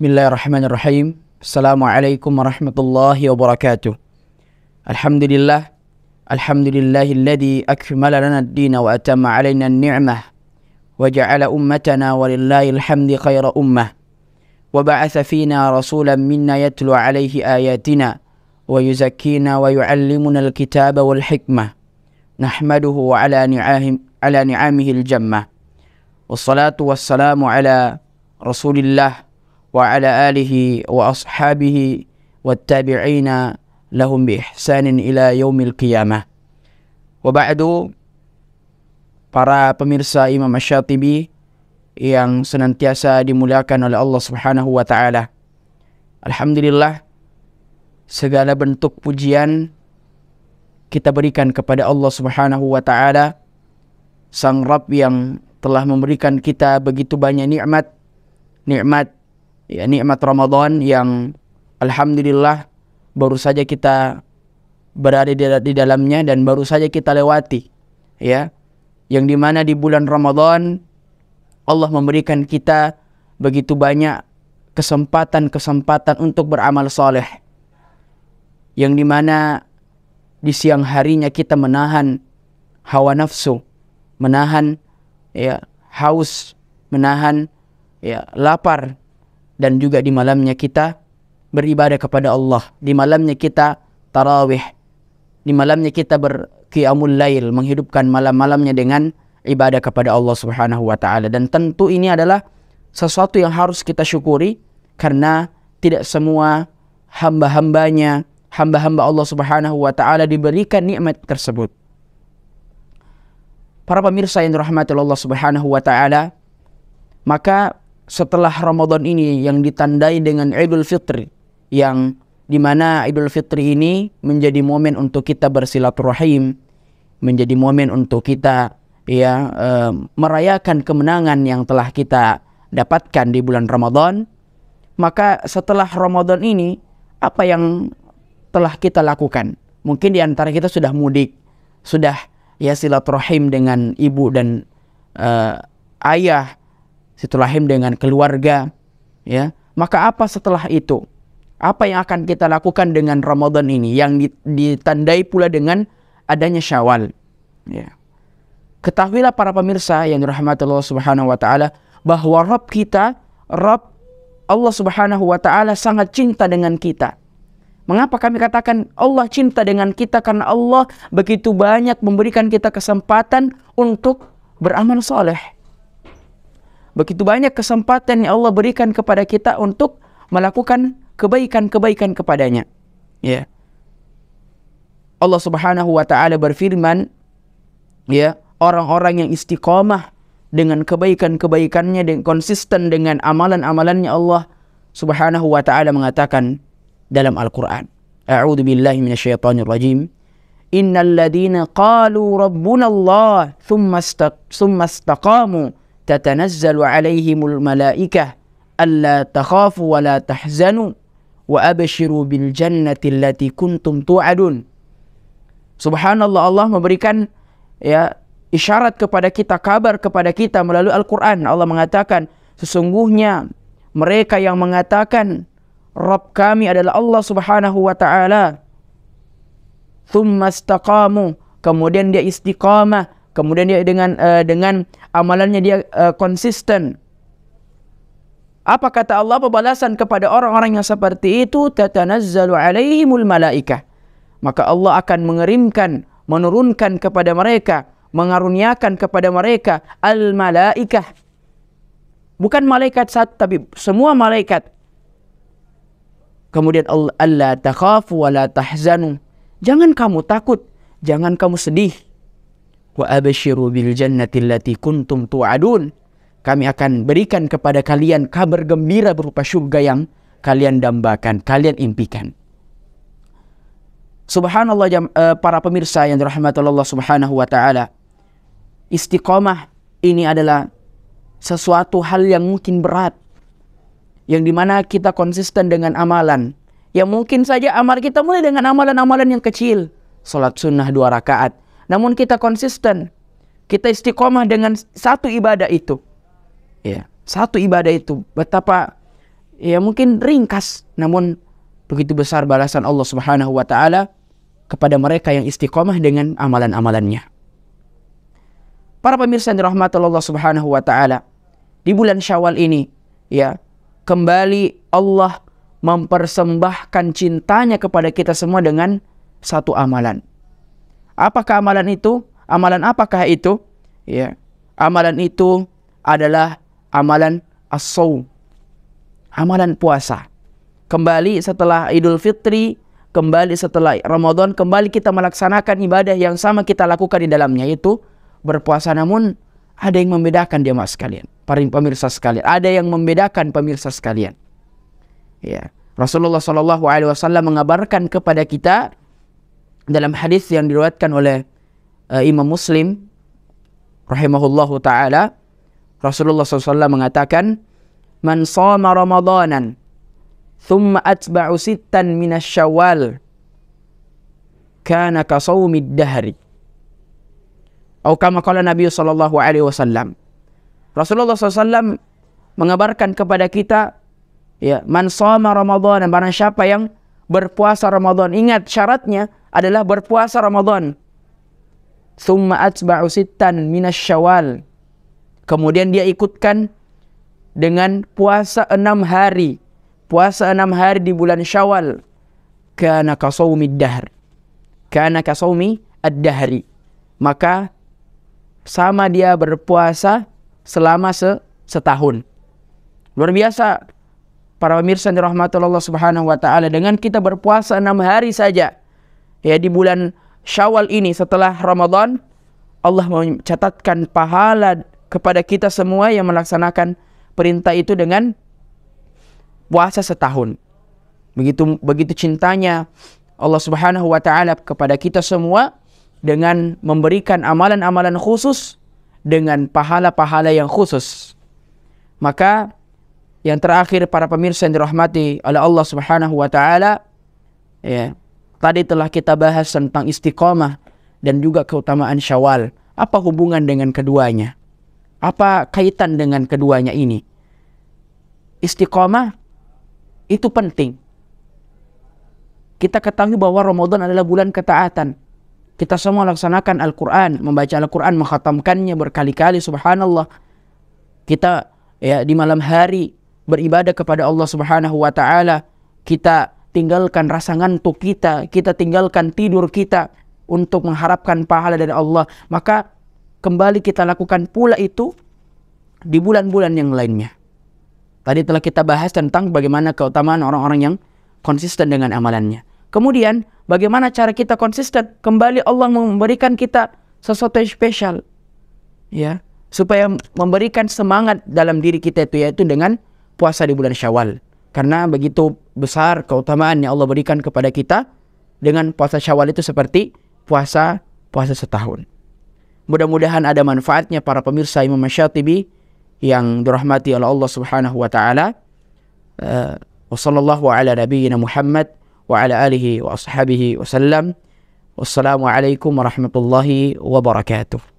بسم الله الرحمن الرحيم السلام عليكم ورحمة الله وبركاته الحمد لله الحمد لله الذي أكمل لنا الدين وأتم علينا النعمة وجعل أمتنا ولله الحمد خير أمة وبعث فينا رسولا منا يتلو عليه آياتنا ويزكينا ويعلمنا الكتاب والحكمة نحمده على نعام على نعمه الجمة والصلاة والسلام على رسول الله وعلى آله وأصحابه والتابعين لهم بإحسان إلى يوم القيامة وبعد para pemirsa Imam Ash-Shatibi yang senantiasa dimuliakan oleh Allah Subhanahu wa taala. Alhamdulillah segala bentuk pujian kita berikan kepada Allah Subhanahu wa taala sang Rabb yang telah memberikan kita begitu banyak nikmat nikmat ya, nikmat Ramadan yang alhamdulillah baru saja kita berada di, di dalamnya dan baru saja kita lewati ya yang dimana di bulan Ramadan Allah memberikan kita begitu banyak kesempatan-kesempatan untuk beramal soleh yang dimana di siang harinya kita menahan hawa nafsu menahan ya haus menahan ya lapar dan juga di malamnya kita beribadah kepada Allah. Di malamnya kita tarawih. Di malamnya kita berqiyamul lail menghidupkan malam-malamnya dengan ibadah kepada Allah Subhanahu wa taala dan tentu ini adalah sesuatu yang harus kita syukuri karena tidak semua hamba-hambanya hamba-hamba Allah Subhanahu wa taala diberikan nikmat tersebut. Para pemirsa yang dirahmati Allah Subhanahu wa taala, maka setelah Ramadan ini yang ditandai dengan Idul Fitri yang di mana Idul Fitri ini menjadi momen untuk kita bersilaturahim menjadi momen untuk kita ya e, merayakan kemenangan yang telah kita dapatkan di bulan Ramadan maka setelah Ramadan ini apa yang telah kita lakukan mungkin di antara kita sudah mudik sudah ya silaturahim dengan ibu dan e, ayah Silaturahim dengan keluarga, ya. Maka apa setelah itu? Apa yang akan kita lakukan dengan Ramadan ini yang ditandai pula dengan adanya Syawal? Ya. Ketahuilah para pemirsa yang dirahmati Allah Subhanahu wa taala bahwa Rabb kita, Rabb Allah Subhanahu wa taala sangat cinta dengan kita. Mengapa kami katakan Allah cinta dengan kita karena Allah begitu banyak memberikan kita kesempatan untuk beramal saleh begitu banyak kesempatan yang Allah berikan kepada kita untuk melakukan kebaikan-kebaikan kepadanya. Ya. Allah Subhanahu wa taala berfirman, ya, orang-orang yang istiqamah dengan kebaikan-kebaikannya dan konsisten dengan amalan-amalannya Allah Subhanahu wa taala mengatakan dalam Al-Qur'an. A'udzu billahi minasyaitonir rajim. Innal ladina qalu rabbuna Allah thumma istaqamu thumma تتنزل عليهم الملائكة ألا تخافوا ولا تحزنوا وأبشروا بالجنة التي كنتم توعدون سبحان الله الله memberikan ya isyarat kepada kita kabar kepada kita melalui Al-Qur'an Allah mengatakan sesungguhnya mereka yang mengatakan Rabb kami adalah Allah Subhanahu wa taala thumma istaqamu kemudian dia istiqamah kemudian dia dengan uh, dengan amalannya dia eh, konsisten apa kata Allah pembalasan kepada orang-orang yang seperti itu tatanazzalu alaihimul malaikah maka Allah akan mengerimkan menurunkan kepada mereka mengaruniakan kepada mereka al malaikah bukan malaikat satu tapi semua malaikat kemudian Allah alla takhafu wa la tahzanu jangan kamu takut jangan kamu sedih wa abshiru bil jannati allati kuntum tu'adun. Kami akan berikan kepada kalian kabar gembira berupa syurga yang kalian dambakan, kalian impikan. Subhanallah eh, para pemirsa yang dirahmati Allah Subhanahu wa taala. Istiqamah ini adalah sesuatu hal yang mungkin berat yang dimana kita konsisten dengan amalan yang mungkin saja amal kita mulai dengan amalan-amalan yang kecil salat sunnah dua rakaat Namun kita konsisten, kita istiqomah dengan satu ibadah itu. Ya, satu ibadah itu betapa ya mungkin ringkas namun begitu besar balasan Allah Subhanahu wa taala kepada mereka yang istiqomah dengan amalan-amalannya. Para pemirsa dirahmati Allah Subhanahu wa taala, di bulan Syawal ini ya, kembali Allah mempersembahkan cintanya kepada kita semua dengan satu amalan. Apakah amalan itu? Amalan apakah itu? Ya. Amalan itu adalah amalan as Amalan puasa. Kembali setelah Idul Fitri, kembali setelah Ramadan, kembali kita melaksanakan ibadah yang sama kita lakukan di dalamnya itu berpuasa namun ada yang membedakan dia mas kalian, para pemirsa sekalian. Ada yang membedakan pemirsa sekalian. Ya. Rasulullah Sallallahu Alaihi Wasallam mengabarkan kepada kita dalam hadis yang diriwayatkan oleh uh, Imam Muslim rahimahullahu taala Rasulullah SAW mengatakan man shoma ramadanan thumma atba'u sittan min asy-syawal kana ka shaumid dahri atau kama qala Nabi sallallahu alaihi wasallam Rasulullah SAW mengabarkan kepada kita ya man shoma ramadanan barang siapa yang berpuasa Ramadan ingat syaratnya adalah berpuasa Ramadan. Summa atba'u sittan minasyawal. Kemudian dia ikutkan dengan puasa enam hari. Puasa enam hari di bulan syawal. Kana kasawmi dahar. Kana kasawmi ad-dahri. Maka sama dia berpuasa selama se setahun. Luar biasa para pemirsa dirahmati Allah Subhanahu wa taala dengan kita berpuasa enam hari saja ya di bulan Syawal ini setelah Ramadan Allah mencatatkan pahala kepada kita semua yang melaksanakan perintah itu dengan puasa setahun. Begitu begitu cintanya Allah Subhanahu wa taala kepada kita semua dengan memberikan amalan-amalan khusus dengan pahala-pahala yang khusus. Maka yang terakhir para pemirsa yang dirahmati oleh Allah Subhanahu wa taala ya, Tadi telah kita bahas tentang istiqomah dan juga keutamaan syawal. Apa hubungan dengan keduanya? Apa kaitan dengan keduanya ini? Istiqomah itu penting. Kita ketahui bahwa Ramadan adalah bulan ketaatan. Kita semua laksanakan Al-Quran, membaca Al-Quran, menghatamkannya berkali-kali, subhanallah. Kita ya di malam hari beribadah kepada Allah subhanahu wa ta'ala. Kita tinggalkan rasa ngantuk kita, kita tinggalkan tidur kita untuk mengharapkan pahala dari Allah. Maka kembali kita lakukan pula itu di bulan-bulan yang lainnya. Tadi telah kita bahas tentang bagaimana keutamaan orang-orang yang konsisten dengan amalannya. Kemudian, bagaimana cara kita konsisten? Kembali Allah memberikan kita sesuatu yang spesial. Ya, supaya memberikan semangat dalam diri kita itu yaitu dengan puasa di bulan Syawal. Karena begitu besar keutamaan yang Allah berikan kepada kita dengan puasa syawal itu seperti puasa puasa setahun. Mudah-mudahan ada manfaatnya para pemirsa Imam Syatibi yang dirahmati oleh Allah Subhanahu wa taala. Eh, Wassallallahu ala nabiyyina Muhammad wa ala alihi wa ashabihi wa sallam. Wassalamualaikum warahmatullahi wabarakatuh.